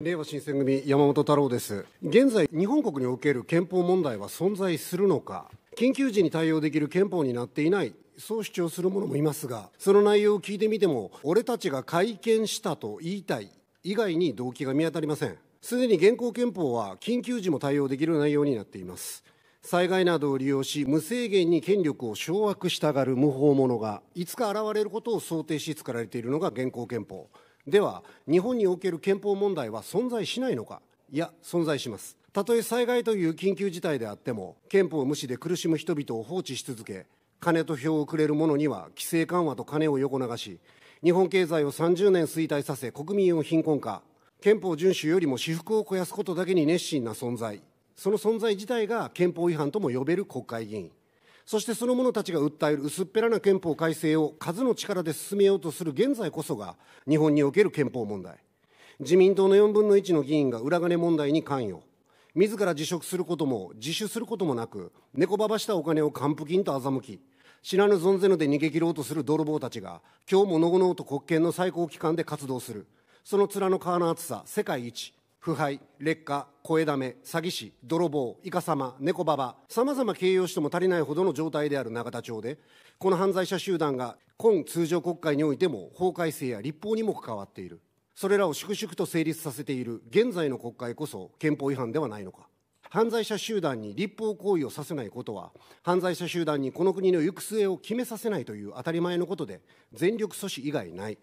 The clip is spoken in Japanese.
令和新選組山本太郎です現在日本国における憲法問題は存在するのか緊急時に対応できる憲法になっていないそう主張する者もいますがその内容を聞いてみても俺たちが改憲したと言いたい以外に動機が見当たりませんすでに現行憲法は緊急時も対応できる内容になっています災害などを利用し無制限に権力を掌握したがる無法者がいつか現れることを想定し作られているのが現行憲法では日本における憲法問題は存在しないのかいや存在しますたとえ災害という緊急事態であっても憲法無視で苦しむ人々を放置し続け金と票をくれる者には規制緩和と金を横流し日本経済を30年衰退させ国民を貧困化憲法遵守よりも私服を肥やすことだけに熱心な存在その存在自体が憲法違反とも呼べる国会議員そしてその者たちが訴える薄っぺらな憲法改正を数の力で進めようとする現在こそが日本における憲法問題自民党の4分の1の議員が裏金問題に関与自ら辞職することも自首することもなく猫ばばしたお金を還付金と欺き知らぬ存ぜぬで逃げ切ろうとする泥棒たちが今日ものごのと国権の最高機関で活動するその面の皮の厚さ世界一腐敗劣化声だめ詐欺師泥棒イカ様猫ババさまざま形容しても足りないほどの状態である永田町でこの犯罪者集団が今通常国会においても法改正や立法にも関わっているそれらを粛々と成立させている現在の国会こそ憲法違反ではないのか犯罪者集団に立法行為をさせないことは犯罪者集団にこの国の行く末を決めさせないという当たり前のことで全力阻止以外ない